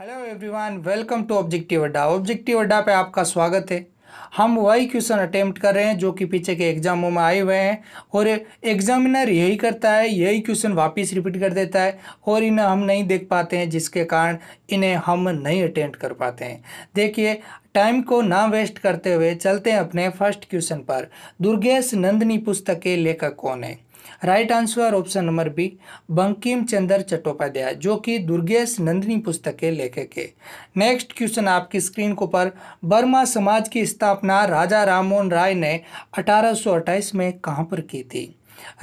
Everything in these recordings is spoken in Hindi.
hello everyone welcome to objective Adda objective Adda पे आपका स्वागत है हम वही क्वेश्चन अटेम्प्ट कर रहे हैं जो कि पीछे के एग्जामों में आए हुए हैं और एग्जामिनर यही करता है यही क्वेश्चन वापस रिपीट कर देता है और इन्हें हम नहीं देख पाते हैं जिसके कारण इन्हें हम नहीं अटेम्प्ट कर पाते हैं देखिए टाइम को ना वेस्ट करते हुए चलते हैं अपने फर्स्ट क्वेश्चन पर दुर्गेश नंदनी पुस्तक के लेखक कौन है right answer option number B Bankim Chandra Chattopadhyay जो कि दुर्गेश नंदिनी पुस्तक के लेखक है नेक्स्ट क्वेश्चन आपकी स्क्रीन के ऊपर बर्मा समाज की स्थापना राजा राममोहन राय ने अठारह में कहाँ पर की थी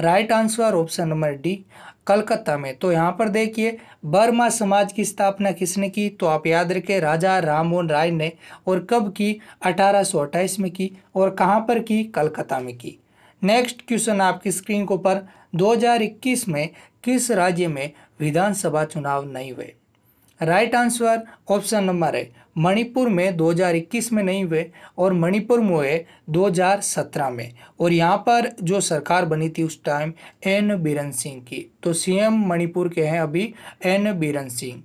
right answer option number D Calcutta में तो यहाँ पर देखिए बर्मा समाज की स्थापना किसने की तो आप याद रखें राजा राममोहन राय ने और कब की अठारह में की और कहाँ पर की कलकत्ता में की नेक्स्ट क्वेश्चन आपकी स्क्रीन के ऊपर 2021 में किस राज्य में विधानसभा चुनाव नहीं हुए राइट आंसर ऑप्शन नंबर है मणिपुर में 2021 में नहीं हुए और मणिपुर में हुए 2017 में और यहाँ पर जो सरकार बनी थी उस टाइम एन बीरन सिंह की तो सीएम मणिपुर के हैं अभी एन बीरन सिंह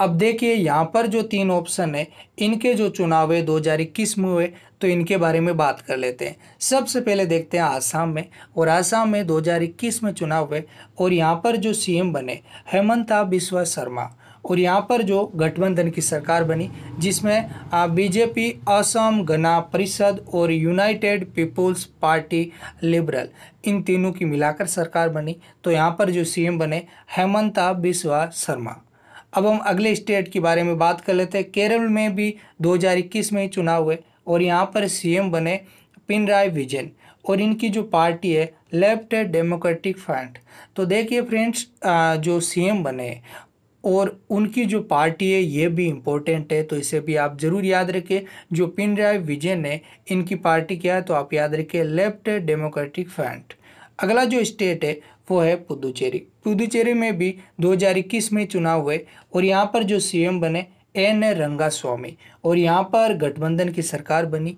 अब देखिए यहाँ पर जो तीन ऑप्शन है इनके जो चुनाव है इक्कीस में हुए तो इनके बारे में बात कर लेते हैं सबसे पहले देखते हैं आसाम में और आसाम में दो हजार इक्कीस में चुनाव हुए और यहाँ पर जो सीएम बने हेमंता बिस्वा शर्मा और यहाँ पर जो गठबंधन की सरकार बनी जिसमें बीजेपी असम गना परिषद और यूनाइटेड पीपुल्स पार्टी लिबरल इन तीनों की मिलाकर सरकार बनी तो यहाँ पर जो सीएम बने हेमंता बिस्वा शर्मा अब हम अगले स्टेट के बारे में बात कर लेते हैं केरल में भी 2021 में ही चुनाव हुए और यहाँ पर सीएम बने पिनराय विजन और इनकी जो पार्टी है लेफ्ट डेमोक्रेटिक फ्रंट तो देखिए फ्रेंड्स जो सीएम बने और उनकी जो पार्टी है ये भी इम्पोर्टेंट है तो इसे भी आप ज़रूर याद रखें जो पिनराय विजय ने इनकी पार्टी क्या है तो आप याद रखें लेफ्ट डेमोक्रेटिक फ्रंट अगला जो स्टेट है वो है पुदुचेरी पुदुचेरी में भी 2021 में चुनाव हुए और यहाँ पर जो सीएम बने एन रंगा स्वामी और यहाँ पर गठबंधन की सरकार बनी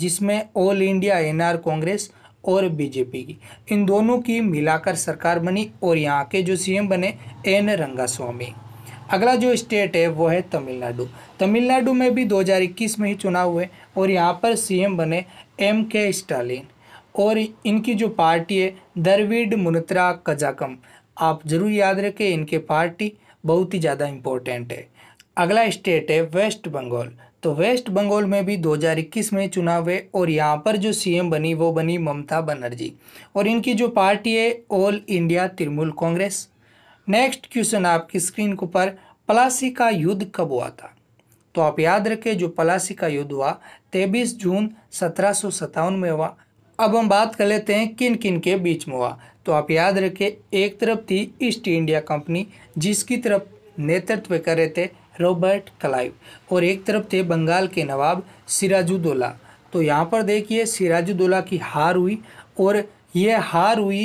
जिसमें ऑल इंडिया एनआर कांग्रेस और बीजेपी की इन दोनों की मिलाकर सरकार बनी और यहाँ के जो सीएम बने एन रंगा स्वामी अगला जो स्टेट है वो है तमिलनाडु तमिलनाडु में भी 2021 में ही चुनाव हुए और यहाँ पर सीएम बने एम के स्टालिन और इनकी जो पार्टी है दरविड मुनत्रा कजाकम आप ज़रूर याद रखें इनके पार्टी बहुत ही ज़्यादा इम्पोर्टेंट है अगला स्टेट है वेस्ट बंगाल तो वेस्ट बंगाल में भी 2021 में चुनाव है और यहाँ पर जो सीएम बनी वो बनी ममता बनर्जी और इनकी जो पार्टी है All India Trinamool Congress next question आपकी स्क्रीन के ऊपर पलासी का युद्ध कब हुआ था तो आप याद रखें जो पलासी का युद्ध हुआ तेईस जून सत्रह में हुआ अब हम बात कर लेते हैं किन किन के बीच में हुआ तो आप याद रखें एक तरफ थी ईस्ट इंडिया कंपनी जिसकी तरफ नेतृत्व कर रहे थे रॉबर्ट क्लाइव और एक तरफ थे बंगाल के नवाब सिराजुद्दौला तो यहाँ पर देखिए सिराजुद्दौला की हार हुई और ये हार हुई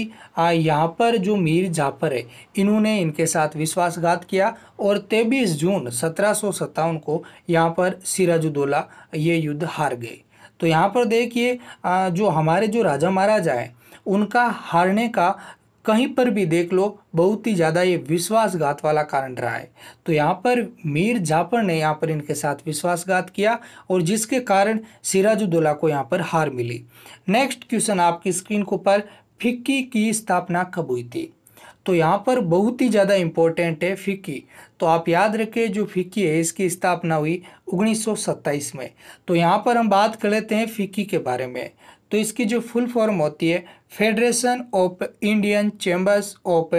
यहाँ पर जो मीर जाफर है इन्होंने इनके साथ विश्वासघात किया और 23 जून सत्रह को यहाँ पर सिराजुद्दौला ये युद्ध हार गए तो यहाँ पर देखिए जो हमारे जो राजा महाराजा हैं उनका हारने का कहीं पर भी देख लो बहुत ही ज़्यादा ये विश्वासघात वाला कारण रहा है तो यहाँ पर मीर जाफर ने यहाँ पर इनके साथ विश्वासघात किया और जिसके कारण सिराजुद्दौला को यहाँ पर हार मिली नेक्स्ट क्वेश्चन आपकी स्क्रीन के ऊपर फिक्की की स्थापना कब हुई थी तो यहाँ पर बहुत ही ज़्यादा इम्पोर्टेंट है फिक्की तो आप याद रखें जो फिक्की है इसकी स्थापना हुई उन्नीस में तो यहाँ पर हम बात कर लेते हैं फिक्की के बारे में तो इसकी जो फुल फॉर्म होती है Federation of Indian Chambers of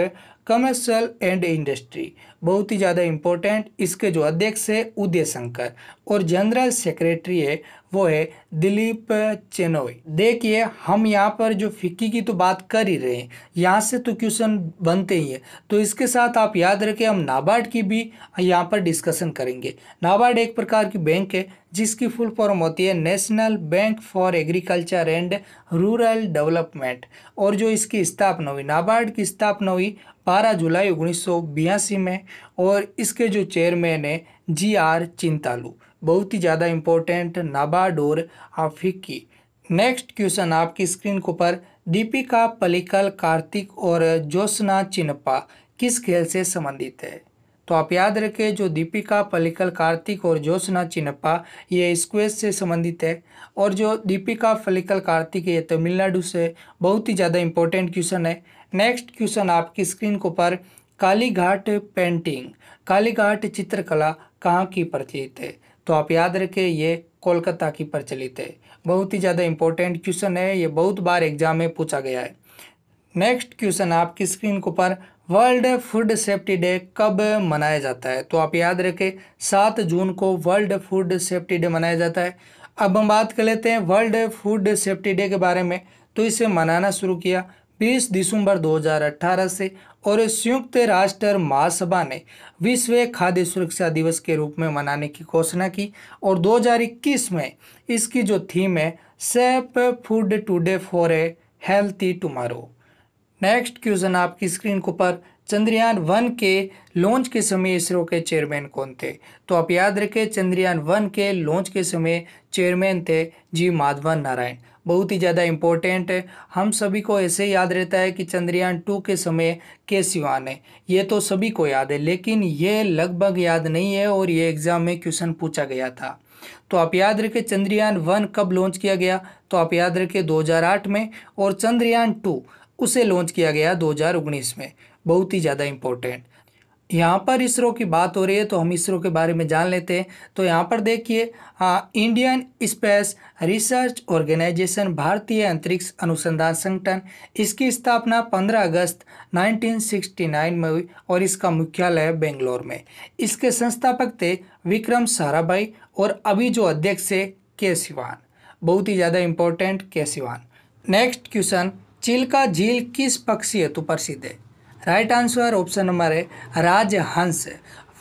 Commercial and Industry बहुत ही ज़्यादा इम्पोर्टेंट इसके जो अध्यक्ष है उदय शंकर और जनरल सेक्रेटरी है वो है दिलीप चेनोई देखिए हम यहाँ पर जो फिक्की की तो बात कर ही रहे हैं यहाँ से तो क्वेश्चन बनते ही हैं तो इसके साथ आप याद रखें हम नाबार्ड की भी यहाँ पर डिस्कशन करेंगे नाबार्ड एक प्रकार की बैंक है जिसकी फुल फॉर्म होती है National Bank for Agriculture and Rural Development એટ और जो इसकी स्थापना हुई नाबार्ड की स्थापना हुई 12 जुलाई उन्नीस में और इसके जो चेयरमैन है जी आर चिंतालू बहुत ही ज़्यादा इम्पोर्टेंट नाबार्ड और आफिकी नेक्स्ट क्वेश्चन आपकी स्क्रीन के ऊपर दीपिका पलिकल कार्तिक और ज्योत्ना चिन्पा किस खेल से संबंधित है तो आप याद रखें जो दीपिका पलिकल कार्तिक और ज्योत्सना चिनप्पा ये स्क्वेज से संबंधित है और जो दीपिका पलिकल कार्तिक है ये तमिलनाडु तो से बहुत ही ज़्यादा इंपॉर्टेंट क्वेश्चन है नेक्स्ट क्वेश्चन आपकी स्क्रीन के ऊपर कालीघाट पेंटिंग कालीघाट चित्रकला कहाँ की प्रचलित है तो आप याद रखें ये कोलकाता की प्रचलित है बहुत ही ज़्यादा इंपॉर्टेंट क्वेश्चन है ये बहुत बार एग्जाम में पूछा गया है नेक्स्ट क्वेश्चन आपकी स्क्रीन के ऊपर वर्ल्ड फूड सेफ्टी डे कब मनाया जाता है तो आप याद रखें सात जून को वर्ल्ड फूड सेफ्टी डे मनाया जाता है अब हम बात कर लेते हैं वर्ल्ड फूड सेफ्टी डे के बारे में तो इसे मनाना शुरू किया 20 दिसंबर 2018 से और संयुक्त राष्ट्र महासभा ने विश्व खाद्य सुरक्षा दिवस के रूप में मनाने की घोषणा की और 2021 में इसकी जो थीम है safe food today for a healthy tomorrow next question आपकी स्क्रीन के ऊपर चंद्रयान वन के लॉन्च के समय इसरो के चेयरमैन कौन थे तो आप याद रखें चंद्रयान वन के लॉन्च के समय चेयरमैन थे जी माधवन नारायण बहुत ही ज़्यादा इम्पोर्टेंट है हम सभी को ऐसे याद रहता है कि चंद्रयान टू के समय के सिवान है ये तो सभी को याद है लेकिन ये लगभग याद नहीं है और ये एग्ज़ाम में क्वेश्चन पूछा गया था तो आप याद रखें चंद्रयान वन कब लॉन्च किया गया तो आप याद रखें 2008 में और चंद्रयान टू उसे लॉन्च किया गया दो में बहुत ही ज़्यादा इम्पोर्टेंट यहाँ पर इसरो की बात हो रही है तो हम इसरो के बारे में जान लेते हैं तो यहाँ पर देखिए इंडियन स्पेस रिसर्च ऑर्गेनाइजेशन भारतीय अंतरिक्ष अनुसंधान संगठन इसकी स्थापना 15 अगस्त 1969 में हुई और इसका मुख्यालय है बेंगलोर में इसके संस्थापक थे विक्रम साराभाई और अभी जो अध्यक्ष है के सिवान बहुत ही ज़्यादा इम्पोर्टेंट के सिवान नेक्स्ट क्वेश्चन चिल्का झील किस पक्षी हेतु प्रसिद्ध है राइट आंसर ऑप्शन नंबर है राजहंस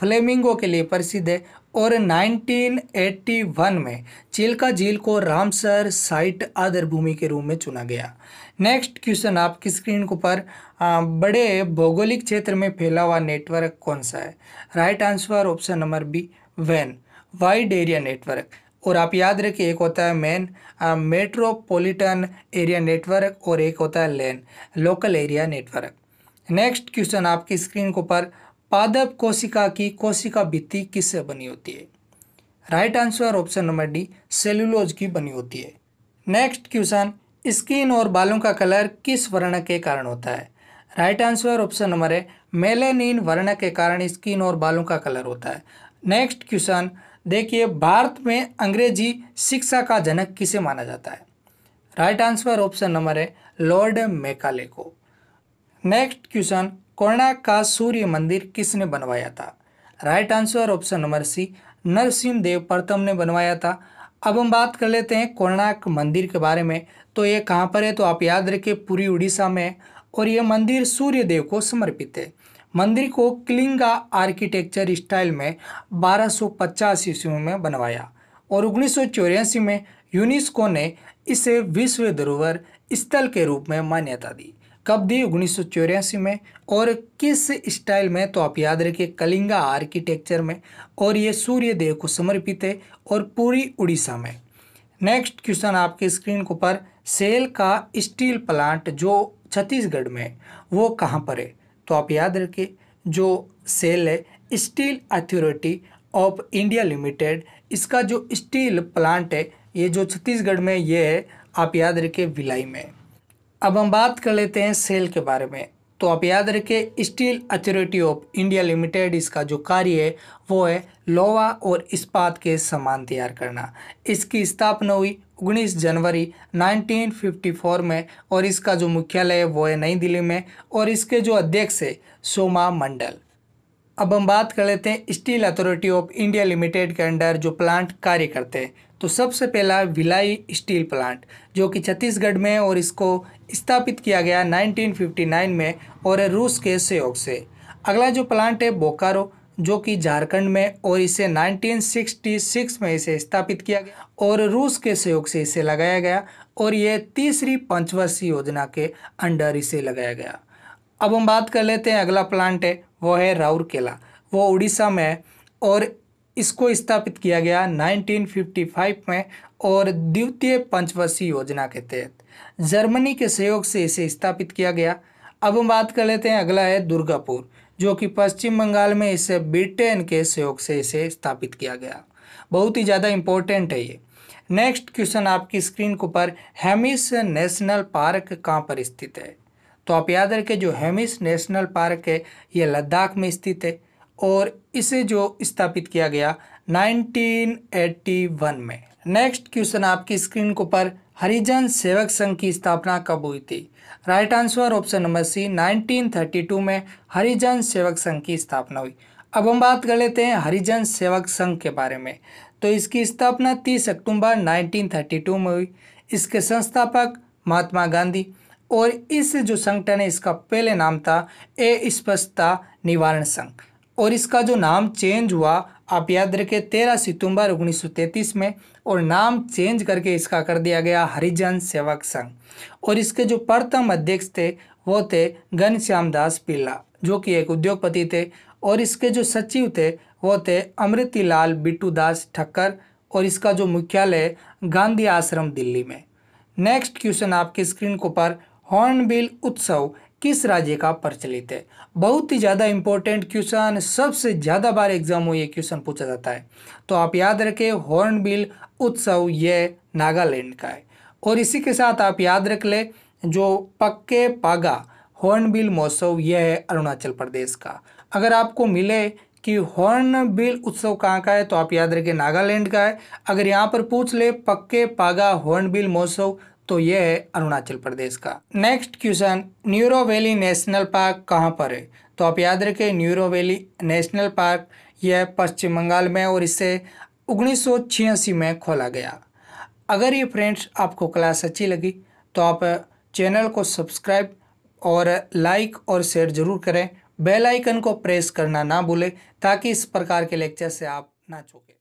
फ्लेमिंगो के लिए प्रसिद्ध है और 1981 में चिल्का झील को रामसर साइट आदर भूमि के रूप में चुना गया नेक्स्ट क्वेश्चन आपकी स्क्रीन के ऊपर बड़े भौगोलिक क्षेत्र में फैला हुआ नेटवर्क कौन सा है right answer option number B वैन वाइड एरिया नेटवर्क और आप याद रखिए एक होता है मेन मेट्रोपॉलिटन एरिया नेटवर्क और एक होता है LAN local area network next question आपकी स्क्रीन के ऊपर पादप कोशिका की कोशिका भित्ति किससे बनी होती है right answer option number D cellulose की बनी होती है नेक्स्ट क्वेश्चन स्किन और बालों का कलर किस वर्ण के कारण होता है राइट आंसर ऑप्शन नंबर है मेलेनिन वर्ण के कारण स्किन और बालों का कलर होता है नेक्स्ट क्वेश्चन देखिए भारत में अंग्रेजी शिक्षा का जनक किसे माना जाता है राइट आंसर ऑप्शन नंबर है लॉर्ड मेकाले को नेक्स्ट क्वेश्चन कोणा का सूर्य मंदिर किसने बनवाया था right answer option number C Narasimha Deva प्रथम ने बनवाया था अब हम बात कर लेते हैं कोणार्क मंदिर के बारे में तो ये कहाँ पर है तो आप याद रखें पूरी उड़ीसा में और ये मंदिर सूर्य देव को समर्पित है मंदिर को क्लिंगा आर्किटेक्चर स्टाइल में 1250 ईस्वी में बनवाया और उन्नीस में यूनेस्को ने इसे विश्व धरोहर स्थल के रूप में मान्यता दी कब दी उन्नीस में और किस स्टाइल में तो आप याद रखिए कलिंगा आर्किटेक्चर में और ये सूर्य देव को समर्पित है और पूरी उड़ीसा में नेक्स्ट क्वेश्चन आपके स्क्रीन के ऊपर सेल का स्टील प्लांट जो छत्तीसगढ़ में वो कहाँ पर है तो आप याद रखें जो सेल है Steel Authority of India Limited इसका जो स्टील प्लांट है ये जो छत्तीसगढ़ में ये है आप याद रखें विलाई में अब हम बात कर लेते हैं सेल के बारे में तो आप याद रखें Steel Authority of India Limited इसका जो कार्य है वो है लोहा और इस्पात के सामान तैयार करना इसकी स्थापना हुई उन्नीस जनवरी 1954 में और इसका जो मुख्यालय है वो है नई दिल्ली में और इसके जो अध्यक्ष है सोमा मंडल अब हम बात कर लेते हैं Steel Authority of India Limited के अंडर जो प्लांट कार्य करते हैं तो सबसे पहला विलाई स्टील प्लांट जो कि छत्तीसगढ़ में और इसको स्थापित किया गया 1959 में और रूस के सहयोग से अगला जो प्लांट है बोकारो जो कि झारखंड में और इसे 1966 में इसे स्थापित किया गया और रूस के सहयोग से इसे लगाया गया और ये तीसरी पंचवर्षीय योजना के अंडर इसे लगाया गया अब हम बात कर लेते हैं अगला प्लांट है वो है राउरकेला वो उड़ीसा में है और इसको स्थापित किया गया 1955 में और द्वितीय पंचवर्षीय योजना के तहत जर्मनी के सहयोग से इसे स्थापित किया गया अब हम बात कर लेते हैं अगला है दुर्गापुर जो कि पश्चिम बंगाल में इसे ब्रिटेन के सहयोग से इसे स्थापित किया गया बहुत ही ज़्यादा इम्पोर्टेंट है ये नेक्स्ट क्वेश्चन आपकी स्क्रीन के ऊपर हेमिस नेशनल पार्क कहाँ पर स्थित है तो आप याद रखें जो हेमिस नेशनल पार्क है ये लद्दाख में स्थित है और इसे जो स्थापित किया गया 1981 में नेक्स्ट क्वेश्चन आपकी स्क्रीन के ऊपर हरिजन सेवक संघ की स्थापना कब हुई थी right answer option number C 1932 में हरिजन सेवक संघ की स्थापना हुई अब हम बात कर लेते हैं हरिजन सेवक संघ के बारे में तो इसकी स्थापना 30 अक्टूबर 1932 में हुई इसके संस्थापक महात्मा गांधी और इस जो संगठन है इसका पहले नाम था ए स्पष्टता निवारण संघ और इसका जो नाम चेंज हुआ आप याद रखें तेरह सितंबर 1933 में और नाम चेंज करके इसका कर दिया गया हरिजन सेवक संघ और इसके जो प्रथम अध्यक्ष थे वो थे घनश्याम दास पिल्ला जो कि एक उद्योगपति थे और इसके जो सचिव थे वो थे अमृतिलाल बिट्टू दास ठक्कर और इसका जो मुख्यालय गांधी आश्रम दिल्ली में नेक्स्ट क्वेश्चन आपके स्क्रीन को पर हॉर्नबिल उत्सव किस राज्य का प्रचलित है बहुत ही ज़्यादा इंपॉर्टेंट क्वेश्चन सबसे ज़्यादा बार एग्जाम में ये क्वेश्चन पूछा जाता है तो आप याद रखें हॉर्नबिल उत्सव यह नागालैंड का है और इसी के साथ आप याद रख ले जो पक्के पागा हॉर्नबिल महोत्सव यह है अरुणाचल प्रदेश का अगर आपको मिले कि हॉर्नबिल उत्सव कहाँ का है तो आप याद रखें नागालैंड का है अगर यहाँ पर पूछ ले पक्के पागा हॉर्नबिल महोत्सव तो ये है अरुणाचल प्रदेश का next question Neora Valley National Park कहाँ पर है तो आप याद रखें न्यूरो वैली नेशनल पार्क यह पश्चिम बंगाल में और इसे उन्नीस में खोला गया अगर ये फ्रेंड्स आपको क्लास अच्छी लगी तो आप चैनल को सब्सक्राइब और लाइक और शेयर ज़रूर करें बेल आइकन को प्रेस करना ना भूलें ताकि इस प्रकार के लेक्चर से आप ना चूकें